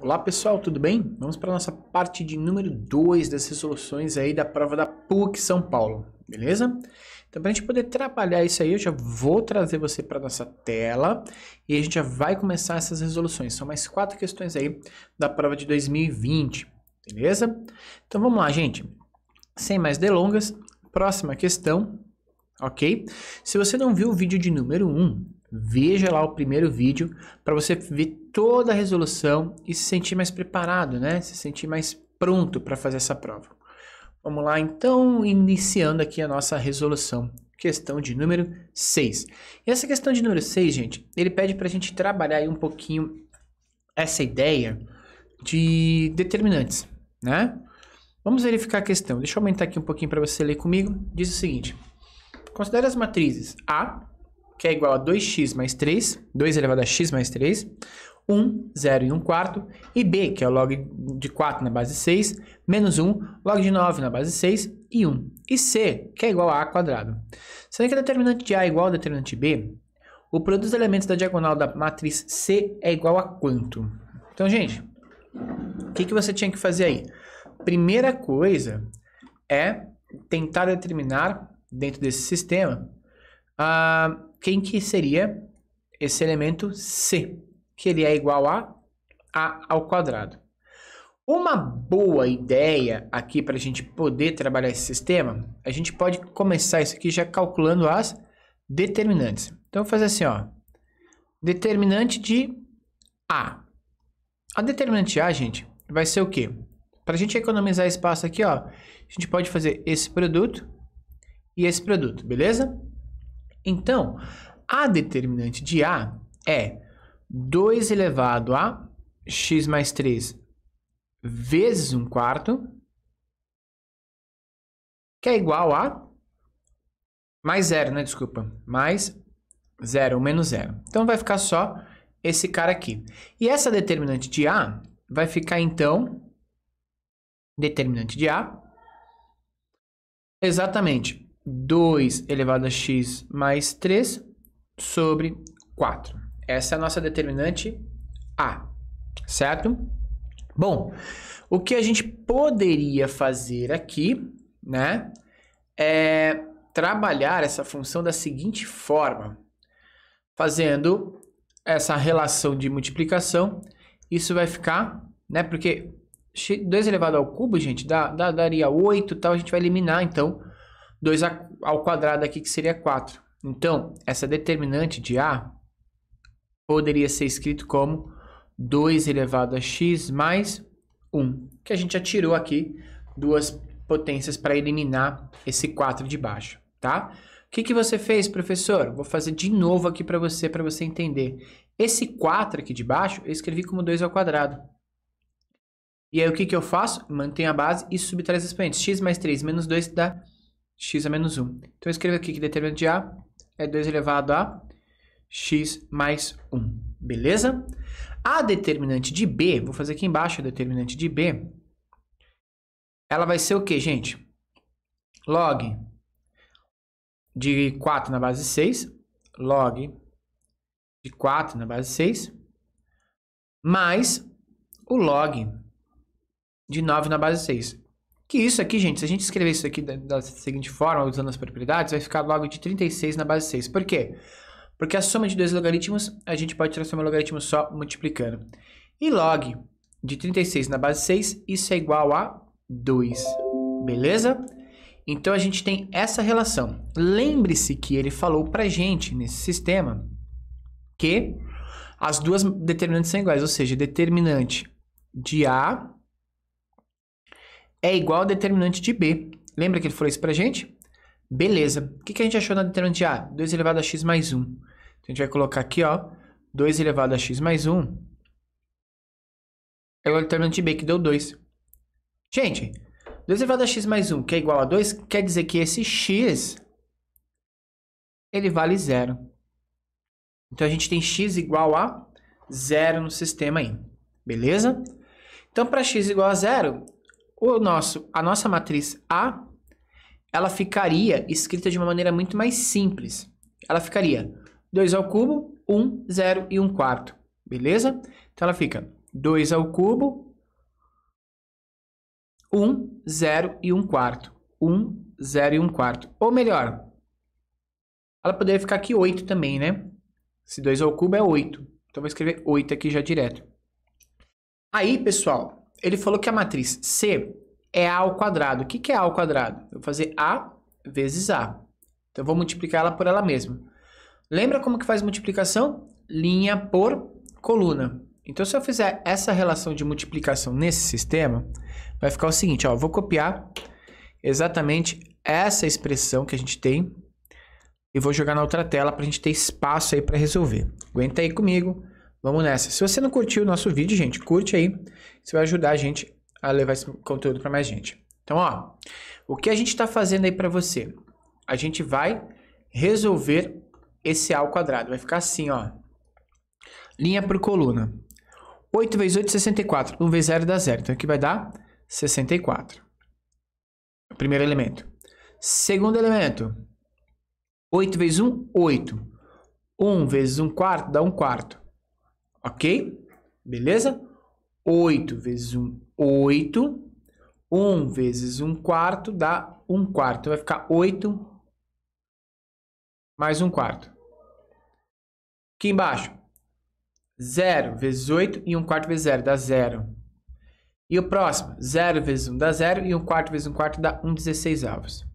Olá pessoal, tudo bem? Vamos para a nossa parte de número 2 das resoluções aí da prova da PUC São Paulo, beleza? Então para a gente poder trabalhar isso aí, eu já vou trazer você para nossa tela e a gente já vai começar essas resoluções. São mais quatro questões aí da prova de 2020, beleza? Então vamos lá, gente. Sem mais delongas, próxima questão, ok? Se você não viu o vídeo de número 1, um, veja lá o primeiro vídeo para você ver toda a resolução e se sentir mais preparado, né? Se sentir mais pronto para fazer essa prova. Vamos lá, então, iniciando aqui a nossa resolução. Questão de número 6. E essa questão de número 6, gente, ele pede para a gente trabalhar aí um pouquinho essa ideia de determinantes, né? Vamos verificar a questão. Deixa eu aumentar aqui um pouquinho para você ler comigo. Diz o seguinte: considere as matrizes A, que é igual a 2x mais 3, 2 elevado a x mais 3, 1, 0 e 1 quarto, e b, que é o log de 4 na base 6, menos 1, log de 9 na base 6 e 1. E c, que é igual a a quadrado. Sendo que a determinante de a é igual a determinante b, o produto dos elementos da diagonal da matriz C é igual a quanto? Então, gente, o que, que você tinha que fazer aí? Primeira coisa é tentar determinar, dentro desse sistema, uh, quem que seria esse elemento C, que ele é igual a a ao quadrado. Uma boa ideia aqui para a gente poder trabalhar esse sistema, a gente pode começar isso aqui já calculando as determinantes. Então, vou fazer assim, ó. Determinante de A. A determinante A, gente, vai ser o quê? Para a gente economizar espaço aqui, ó, a gente pode fazer esse produto e esse produto, beleza? Então, a determinante de A é 2 elevado a x mais 3 vezes 1 quarto, que é igual a mais zero, né? Desculpa, mais zero, menos zero. Então, vai ficar só esse cara aqui. E essa determinante de A vai ficar, então, determinante de A, exatamente 2 elevado a x mais 3 sobre 4. Essa é a nossa determinante A, certo? Bom, o que a gente poderia fazer aqui, né, é trabalhar essa função da seguinte forma, fazendo essa relação de multiplicação, isso vai ficar, né, porque 2 elevado ao cubo, gente, dá, dá, daria 8 tal, a gente vai eliminar, então, 2 ao quadrado aqui, que seria 4. Então, essa determinante de A poderia ser escrito como 2 elevado a x mais 1, que a gente já tirou aqui duas potências para eliminar esse 4 de baixo, tá? O que, que você fez, professor? Vou fazer de novo aqui para você, para você entender. Esse 4 aqui de baixo, eu escrevi como 2 ao quadrado. E aí, o que, que eu faço? Mantenho a base e subtrai as expoentes. x mais 3 menos 2 dá x a menos 1. Então, eu escrevo aqui que determinante de A é 2 elevado a x mais 1, beleza? A determinante de B, vou fazer aqui embaixo a determinante de B, ela vai ser o quê, gente? Log de 4 na base 6, log de 4 na base 6, mais o log de 9 na base 6. Que isso aqui, gente, se a gente escrever isso aqui da, da seguinte forma, usando as propriedades, vai ficar log de 36 na base 6. Por quê? Porque porque a soma de dois logaritmos, a gente pode transformar logaritmo só multiplicando. E log de 36 na base 6, isso é igual a 2, beleza? Então, a gente tem essa relação. Lembre-se que ele falou para gente, nesse sistema, que as duas determinantes são iguais, ou seja, determinante de A é igual ao determinante de B. Lembra que ele falou isso para gente? Beleza. O que, que a gente achou na determinante A? 2 elevado a x mais 1. Então, a gente vai colocar aqui, ó. 2 elevado a x mais 1. É o determinante B, que deu 2. Gente, 2 elevado a x mais 1, que é igual a 2, quer dizer que esse x, ele vale zero. Então, a gente tem x igual a zero no sistema aí. Beleza? Então, para x igual a zero, a nossa matriz A ela ficaria escrita de uma maneira muito mais simples. Ela ficaria 2 ao cubo, 1, 0 e 1 quarto. Beleza? Então ela fica 2 ao cubo, 1, 0 e 1 quarto. 1, 0 e 1 quarto. Ou melhor, ela poderia ficar aqui 8 também, né? Se 2 ao cubo é 8. Então vou escrever 8 aqui já direto. Aí, pessoal, ele falou que a matriz C é A ao quadrado. O que, que é A ao quadrado? Eu vou fazer A vezes A. Então, eu vou multiplicar ela por ela mesma. Lembra como que faz multiplicação? Linha por coluna. Então, se eu fizer essa relação de multiplicação nesse sistema, vai ficar o seguinte, ó, vou copiar exatamente essa expressão que a gente tem e vou jogar na outra tela para a gente ter espaço aí para resolver. Aguenta aí comigo, vamos nessa. Se você não curtiu o nosso vídeo, gente, curte aí, Isso vai ajudar a gente a levar esse conteúdo para mais gente. Então, ó, o que a gente está fazendo aí para você? A gente vai resolver esse A ao quadrado. Vai ficar assim, ó. Linha por coluna. 8 vezes 8, 64. 1 vezes 0 dá 0. Então, aqui vai dar 64. Primeiro elemento. Segundo elemento. 8 vezes 1, 8. 1 vezes 1 quarto dá 1 quarto. Ok? Beleza? 8 vezes 1, 8. 1 vezes 1 quarto dá 1 quarto. Então, vai ficar 8 mais 1 quarto. Aqui embaixo, 0 vezes 8 e 1 quarto vezes 0 dá 0. E o próximo, 0 vezes 1 dá 0 e 1 quarto vezes 1 quarto dá 1 16 avos.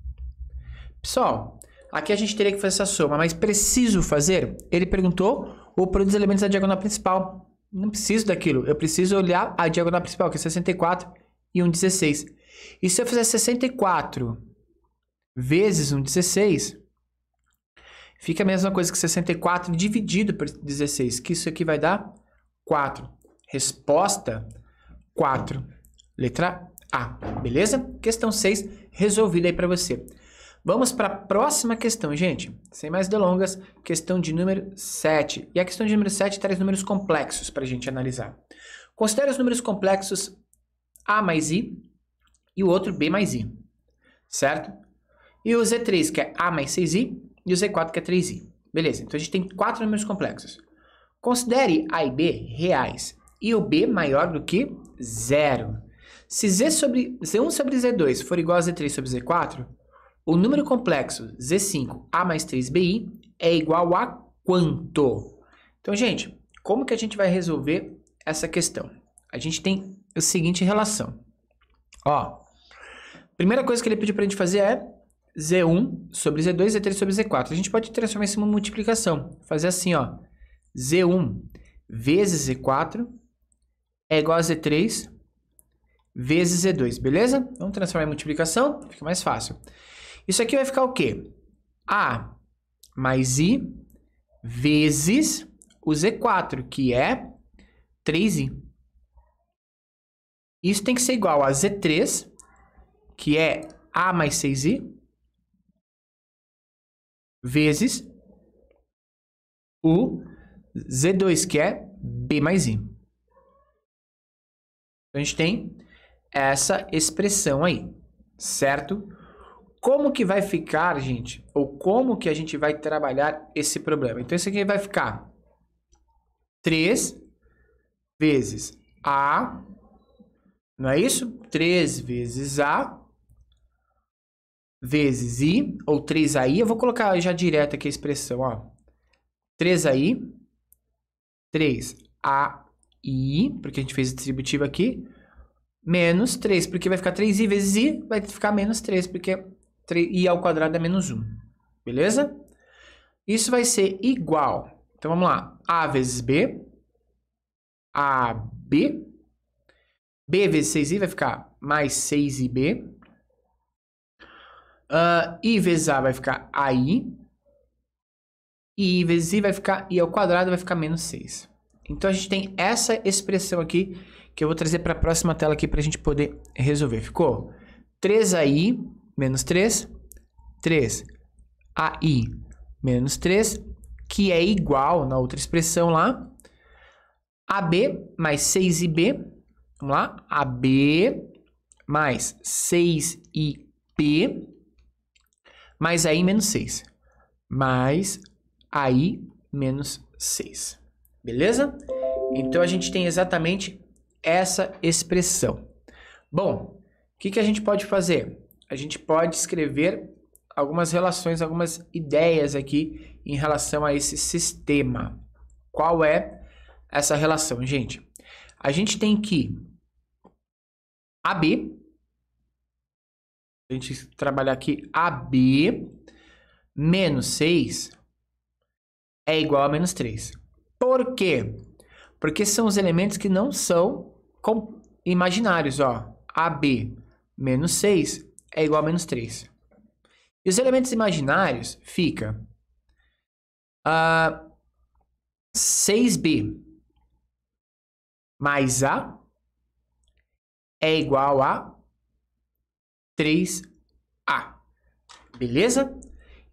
Pessoal, aqui a gente teria que fazer essa soma, mas preciso fazer? Ele perguntou o produto dos elementos da diagonal principal. Não preciso daquilo. Eu preciso olhar a diagonal principal, que é 64 e um 16. E se eu fizer 64 vezes um 16, fica a mesma coisa que 64 dividido por 16, que isso aqui vai dar 4. Resposta 4. Letra A, beleza? Questão 6 resolvida aí para você. Vamos para a próxima questão, gente. Sem mais delongas, questão de número 7. E a questão de número 7 traz números complexos para a gente analisar. Considere os números complexos A mais I e o outro B mais I, certo? E o Z3, que é A mais 6I, e o Z4, que é 3I. Beleza, então a gente tem quatro números complexos. Considere A e B reais e o B maior do que zero. Se Z sobre, Z1 sobre Z2 for igual a Z3 sobre Z4, o número complexo Z5 A mais 3BI é igual a quanto? Então, gente, como que a gente vai resolver essa questão? A gente tem a seguinte relação. Ó, primeira coisa que ele pediu para a gente fazer é Z1 sobre Z2, Z3 sobre Z4. A gente pode transformar isso em uma multiplicação. Fazer assim, ó. Z1 vezes Z4 é igual a Z3 vezes Z2, beleza? Vamos transformar em multiplicação, fica mais fácil. Isso aqui vai ficar o quê? A mais I vezes o Z4, que é 3I. Isso tem que ser igual a Z3, que é A mais 6I, vezes o Z2, que é B mais I. Então, a gente tem essa expressão aí, certo? como que vai ficar, gente, ou como que a gente vai trabalhar esse problema. Então, isso aqui vai ficar 3 vezes A, não é isso? 3 vezes A vezes I, ou 3AI, eu vou colocar já direto aqui a expressão, ó. 3AI, 3AI, porque a gente fez distributivo aqui, menos 3, porque vai ficar 3i vezes i, vai ficar menos 3, porque i ao quadrado é menos 1. Beleza? Isso vai ser igual. Então vamos lá. A vezes B. AB. B vezes 6i vai ficar mais 6ib. Uh, ah, I vezes A vai ficar AI. E I vezes I vai ficar I ao quadrado vai ficar menos 6. Então a gente tem essa expressão aqui que eu vou trazer para a próxima tela aqui para a gente poder resolver. Ficou 3AI menos 3, 3. AI menos 3, que é igual na outra expressão lá. AB mais 6IB. Vamos lá. AB mais 6 ib mais AI menos 6. Mais AI menos 6. Beleza? Então, a gente tem exatamente essa expressão. Bom, o que, que a gente pode fazer? a gente pode escrever algumas relações, algumas ideias aqui em relação a esse sistema. Qual é essa relação, gente? A gente tem que AB, a gente trabalhar aqui AB menos 6 é igual a menos 3. Por quê? Porque são os elementos que não são imaginários, ó. AB menos 6 é igual a menos 3. E os elementos imaginários fica uh, ah, 6b mais a é igual a 3a. Beleza?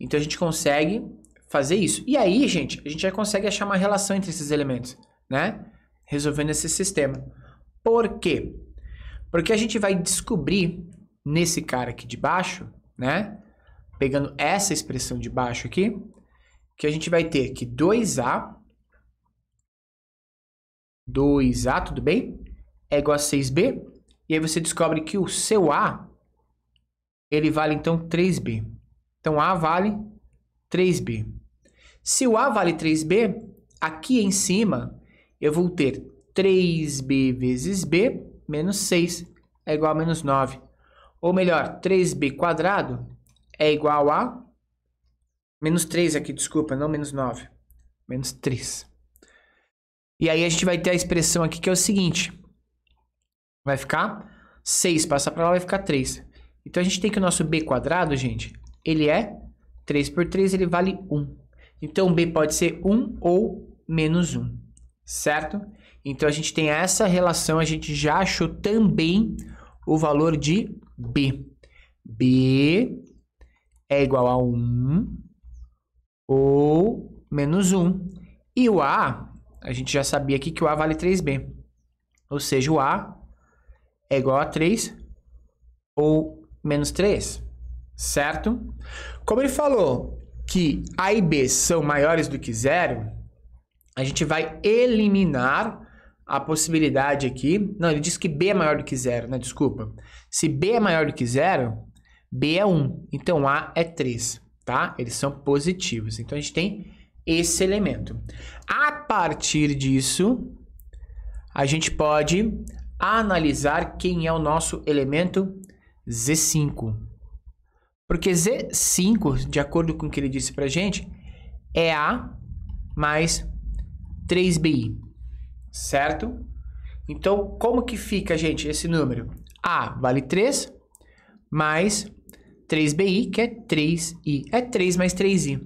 Então a gente consegue fazer isso. E aí, gente, a gente já consegue achar uma relação entre esses elementos, né? Resolvendo esse sistema. Por quê? Porque a gente vai descobrir nesse cara aqui de baixo, né? Pegando essa expressão de baixo aqui, que a gente vai ter que 2A, 2A, tudo bem? É igual a 6B. E aí você descobre que o seu A, ele vale então 3B. Então, A vale 3B. Se o A vale 3B, aqui em cima eu vou ter 3B vezes B menos 6 é igual a menos 9. Ou melhor, 3b quadrado é igual a... Menos 3 aqui, desculpa, não menos 9. Menos 3. E aí a gente vai ter a expressão aqui que é o seguinte. Vai ficar 6, passar para lá vai ficar 3. Então a gente tem que o nosso b quadrado, gente, ele é 3 por 3, ele vale 1. Então b pode ser 1 ou menos 1, certo? Então a gente tem essa relação, a gente já achou também o valor de B. B é igual a 1 ou menos 1. E o A, a gente já sabia aqui que o A vale 3B. Ou seja, o A é igual a 3 ou menos 3, certo? Como ele falou que A e B são maiores do que zero, a gente vai eliminar a possibilidade aqui. Não, ele diz que B é maior do que zero, né? Desculpa. Se B é maior do que zero, B é 1. Então A é 3, tá? Eles são positivos. Então a gente tem esse elemento. A partir disso, a gente pode analisar quem é o nosso elemento Z5. Porque Z5, de acordo com o que ele disse pra gente, é A mais 3BI certo? Então, como que fica, gente, esse número? A vale 3 mais 3BI, que é 3I. É 3 mais 3I.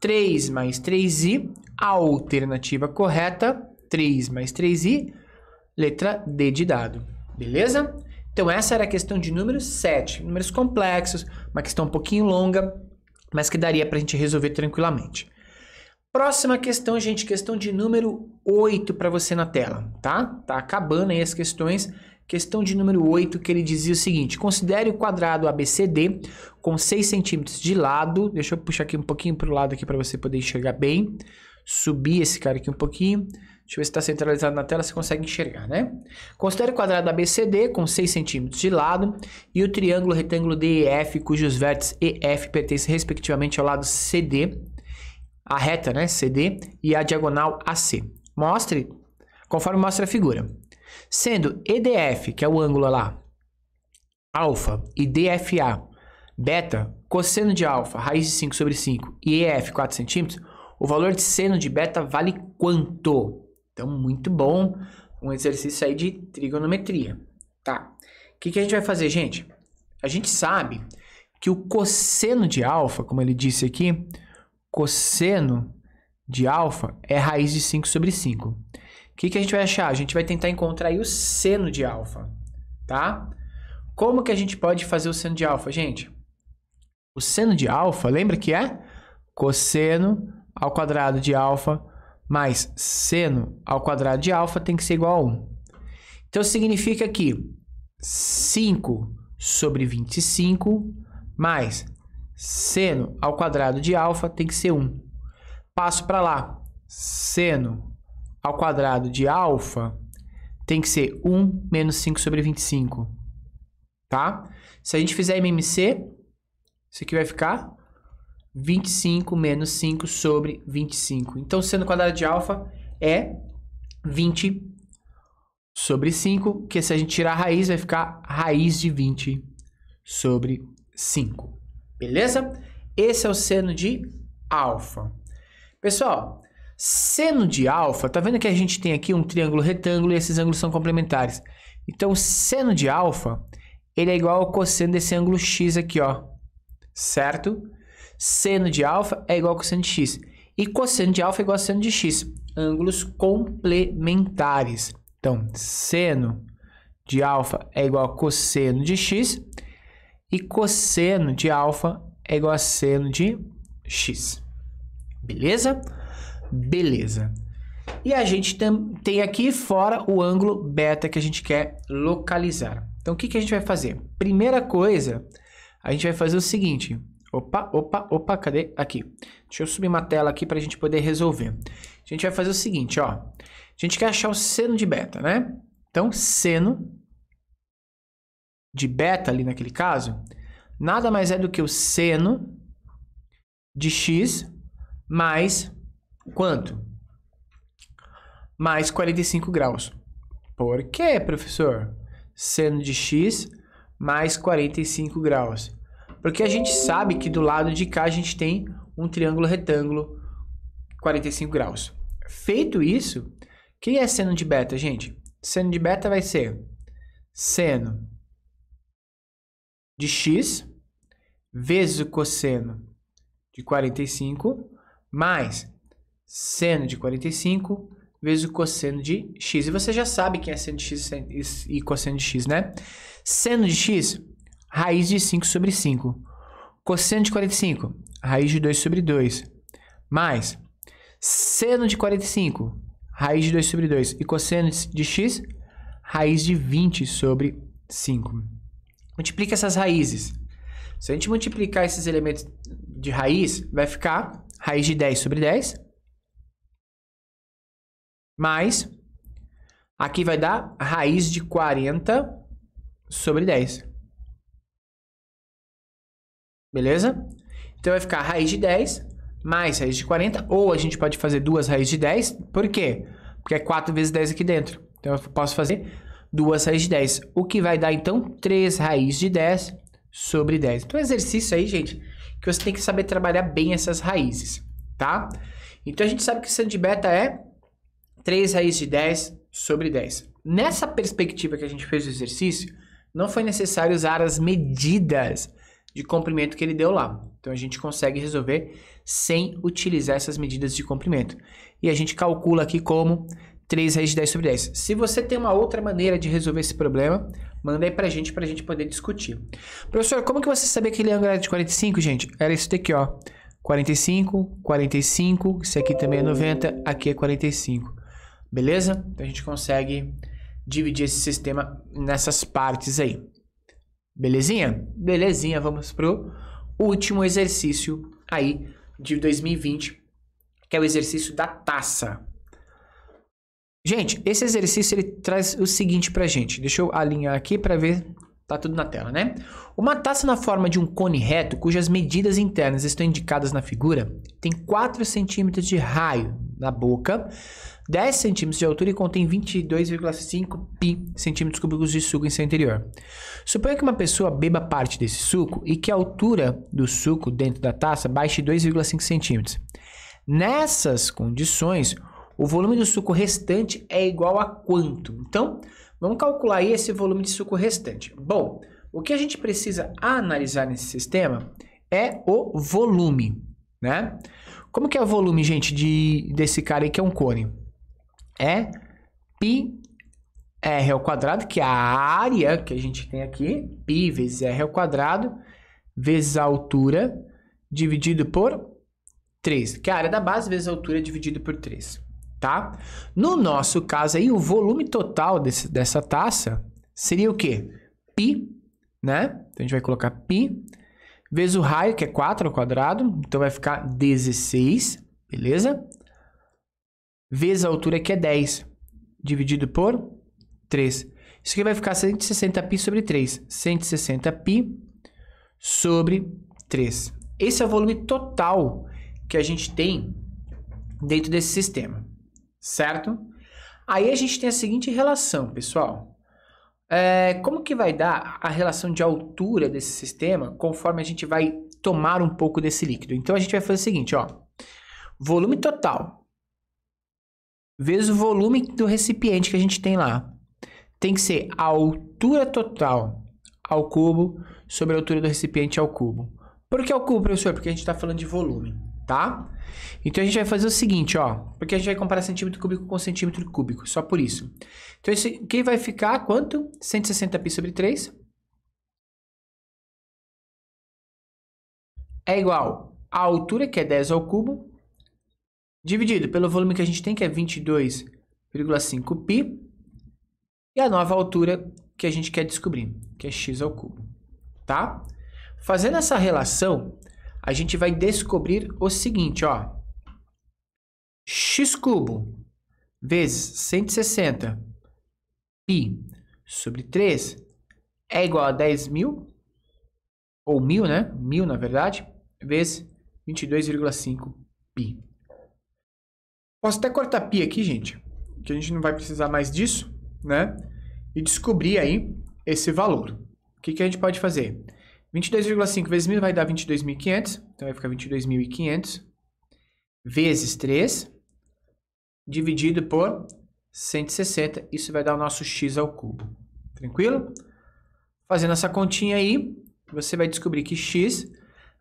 3 mais 3I, a alternativa correta, 3 mais 3I, letra D de dado. Beleza? Então, essa era a questão de número 7. Números complexos, uma questão um pouquinho longa, mas que daria para a gente resolver tranquilamente. Próxima questão, gente, questão de número 8 para você na tela, tá? Tá acabando aí as questões. Questão de número 8, que ele dizia o seguinte: considere o quadrado ABCD com 6 centímetros de lado. Deixa eu puxar aqui um pouquinho para o lado aqui para você poder enxergar bem. Subir esse cara aqui um pouquinho. Deixa eu ver se está centralizado na tela, você consegue enxergar, né? Considere o quadrado ABCD com 6 centímetros de lado e o triângulo retângulo DEF, cujos vértices EF pertencem respectivamente ao lado CD, a reta, né, CD, e a diagonal AC. Mostre conforme mostra a figura. Sendo EDF, que é o ângulo lá, alfa, e DFA, beta, cosseno de alfa, raiz de 5 sobre 5, e EF, 4 centímetros, o valor de seno de beta vale quanto? Então, muito bom. Um exercício aí de trigonometria. Tá. O que, que a gente vai fazer, gente? A gente sabe que o cosseno de alfa, como ele disse aqui, cosseno de alfa é raiz de 5 sobre 5. O que, que a gente vai achar? A gente vai tentar encontrar aí o seno de alfa, tá? Como que a gente pode fazer o seno de alfa, gente? O seno de alfa, lembra que é cosseno ao quadrado de alfa mais seno ao quadrado de alfa tem que ser igual a 1. Então, significa que 5 sobre 25 mais Seno ao quadrado de alfa tem que ser 1. Passo para lá. Seno ao quadrado de alfa tem que ser 1 menos 5 sobre 25. Tá? Se a gente fizer MMC, isso aqui vai ficar 25 menos 5 sobre 25. Então, seno quadrado de alfa é 20 sobre 5, que se a gente tirar a raiz, vai ficar raiz de 20 sobre 5. Beleza? Esse é o seno de alfa. Pessoal, seno de alfa, tá vendo que a gente tem aqui um triângulo retângulo e esses ângulos são complementares. Então, seno de alfa, ele é igual ao cosseno desse ângulo x aqui, ó. Certo? Seno de alfa é igual ao cosseno de x. E cosseno de alfa é igual a seno de x. Ângulos complementares. Então, seno de alfa é igual a cosseno de x e cosseno de alfa é igual a seno de x. Beleza? Beleza. E a gente tem aqui fora o ângulo beta que a gente quer localizar. Então, o que, que a gente vai fazer? Primeira coisa, a gente vai fazer o seguinte. Opa, opa, opa, cadê? Aqui. Deixa eu subir uma tela aqui para a gente poder resolver. A gente vai fazer o seguinte, ó. A gente quer achar o seno de beta, né? Então, seno de beta ali naquele caso, nada mais é do que o seno de x mais quanto? Mais 45 graus. Por quê, professor? Seno de x mais 45 graus. Porque a gente sabe que do lado de cá a gente tem um triângulo retângulo 45 graus. Feito isso, quem que é seno de beta, gente? Seno de beta vai ser seno de x vezes o cosseno de 45 mais seno de 45 vezes o cosseno de x. E você já sabe quem é seno de x e cosseno de x, né? Seno de x, raiz de 5 sobre 5. Cosseno de 45, raiz de 2 sobre 2. Mais seno de 45, raiz de 2 sobre 2. E cosseno de x, raiz de 20 sobre 5 multiplica essas raízes. Se a gente multiplicar esses elementos de raiz, vai ficar raiz de 10 sobre 10. Mais, aqui vai dar raiz de 40 sobre 10. Beleza? Então vai ficar raiz de 10 mais raiz de 40, ou a gente pode fazer duas raízes de 10, por quê? Porque é 4 vezes 10 aqui dentro. Então eu posso fazer duas raízes de 10. O que vai dar, então, 3 raízes de 10 sobre 10. Então, é exercício aí, gente, que você tem que saber trabalhar bem essas raízes, tá? Então, a gente sabe que seno de beta é 3 raízes de 10 sobre 10. Nessa perspectiva que a gente fez o exercício, não foi necessário usar as medidas de comprimento que ele deu lá. Então, a gente consegue resolver sem utilizar essas medidas de comprimento. E a gente calcula aqui como 3 reais de 10 sobre 10. Se você tem uma outra maneira de resolver esse problema, manda aí pra gente, pra gente poder discutir. Professor, como que você sabia que aquele ângulo era de 45, gente? Era isso daqui, ó. 45, 45, isso aqui também é 90, aqui é 45. Beleza? Então a gente consegue dividir esse sistema nessas partes aí. Belezinha? Belezinha, vamos pro último exercício aí de 2020, que é o exercício da taça. Gente, esse exercício ele traz o seguinte pra gente. Deixa eu alinhar aqui para ver, tá tudo na tela, né? Uma taça na forma de um cone reto, cujas medidas internas estão indicadas na figura, tem 4 centímetros de raio na boca, 10 centímetros de altura e contém 22,5 pi centímetros cúbicos de suco em seu interior. Suponha que uma pessoa beba parte desse suco e que a altura do suco dentro da taça baixe 2,5 centímetros. Nessas condições, o volume do suco restante é igual a quanto? Então, vamos calcular aí esse volume de suco restante. Bom, o que a gente precisa analisar nesse sistema é o volume, né? Como que é o volume, gente, de, desse cara aí que é um cone? É pi r ao quadrado, que é a área que a gente tem aqui, π vezes r ao quadrado, vezes a altura, dividido por 3, que é a área da base vezes a altura dividido por 3 tá? No nosso caso aí, o volume total desse, dessa taça seria o quê? Pi, né? Então a gente vai colocar pi vezes o raio, que é 4 ao quadrado, então vai ficar 16, beleza? Vezes a altura, que é 10, dividido por 3. Isso aqui vai ficar 160 pi sobre 3. 160 pi sobre 3. Esse é o volume total que a gente tem dentro desse sistema certo? Aí a gente tem a seguinte relação, pessoal. É, como que vai dar a relação de altura desse sistema conforme a gente vai tomar um pouco desse líquido? Então a gente vai fazer o seguinte, ó. Volume total vezes o volume do recipiente que a gente tem lá. Tem que ser a altura total ao cubo sobre a altura do recipiente ao cubo. Por que ao cubo, professor? Porque a gente está falando de volume tá? Então a gente vai fazer o seguinte, ó, porque a gente vai comparar centímetro cúbico com centímetro cúbico, só por isso. Então esse, quem vai ficar quanto? 160 π sobre 3 é igual à altura, que é 10 ao cubo, dividido pelo volume que a gente tem, que é 22,5 π, e a nova altura que a gente quer descobrir, que é x ao cubo, tá? Fazendo essa relação, a gente vai descobrir o seguinte, ó. x cubo vezes 160 π sobre 3 é igual a 10.000, ou 1.000, né? Mil, na verdade, vezes 22,5 π. Posso até cortar π aqui, gente, que a gente não vai precisar mais disso, né? E descobrir aí esse valor. O que, que a gente pode fazer? 22,5 vezes 1.000 vai dar 22.500. Então vai ficar 22.500 vezes 3 dividido por 160. Isso vai dar o nosso x ao cubo. Tranquilo? Fazendo essa continha aí, você vai descobrir que x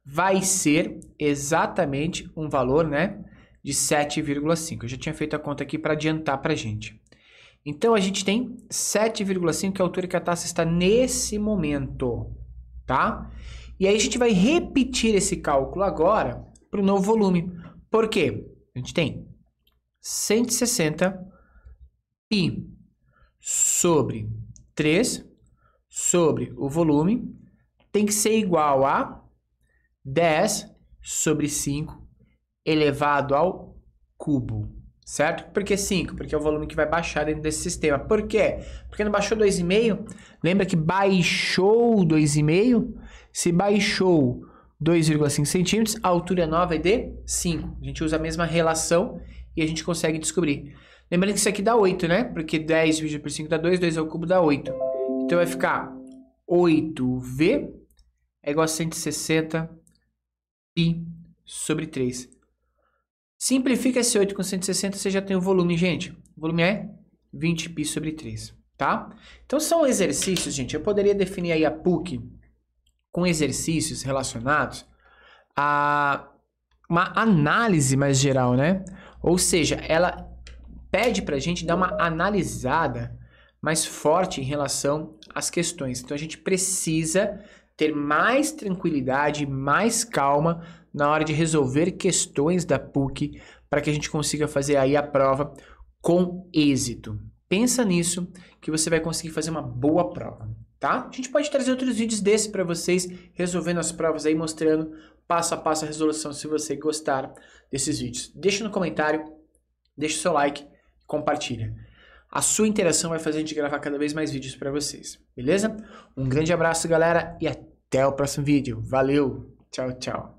vai ser exatamente um valor, né, de 7,5. Eu já tinha feito a conta aqui para adiantar para gente. Então, a gente tem 7,5, que é a altura que a taça está nesse momento tá? E aí a gente vai repetir esse cálculo agora para o novo volume. Por quê? A gente tem 160 pi sobre 3 sobre o volume tem que ser igual a 10 sobre 5 elevado ao cubo certo? Por que 5? Porque é o volume que vai baixar dentro desse sistema. Por quê? Porque não baixou 2,5? Lembra que baixou 2,5? Se baixou 2,5 centímetros, a altura nova é de 5. A gente usa a mesma relação e a gente consegue descobrir. Lembrando que isso aqui dá 8, né? Porque 10 dividido por 5 dá 2, 2 ao cubo dá 8. Então vai ficar 8V é igual a 160 π sobre 3. Simplifica esse 8 com 160, você já tem o volume, gente. O volume é 20 π sobre 3, tá? Então, são exercícios, gente. Eu poderia definir aí a PUC com exercícios relacionados a uma análise mais geral, né? Ou seja, ela pede para a gente dar uma analisada mais forte em relação às questões. Então, a gente precisa ter mais tranquilidade, mais calma na hora de resolver questões da PUC para que a gente consiga fazer aí a prova com êxito. Pensa nisso que você vai conseguir fazer uma boa prova, tá? A gente pode trazer outros vídeos desse para vocês resolvendo as provas aí, mostrando passo a passo a resolução se você gostar desses vídeos. Deixa no comentário, deixa o seu like, compartilha. A sua interação vai fazer a gente gravar cada vez mais vídeos para vocês, beleza? Um grande abraço, galera, e até o próximo vídeo. Valeu, tchau, tchau.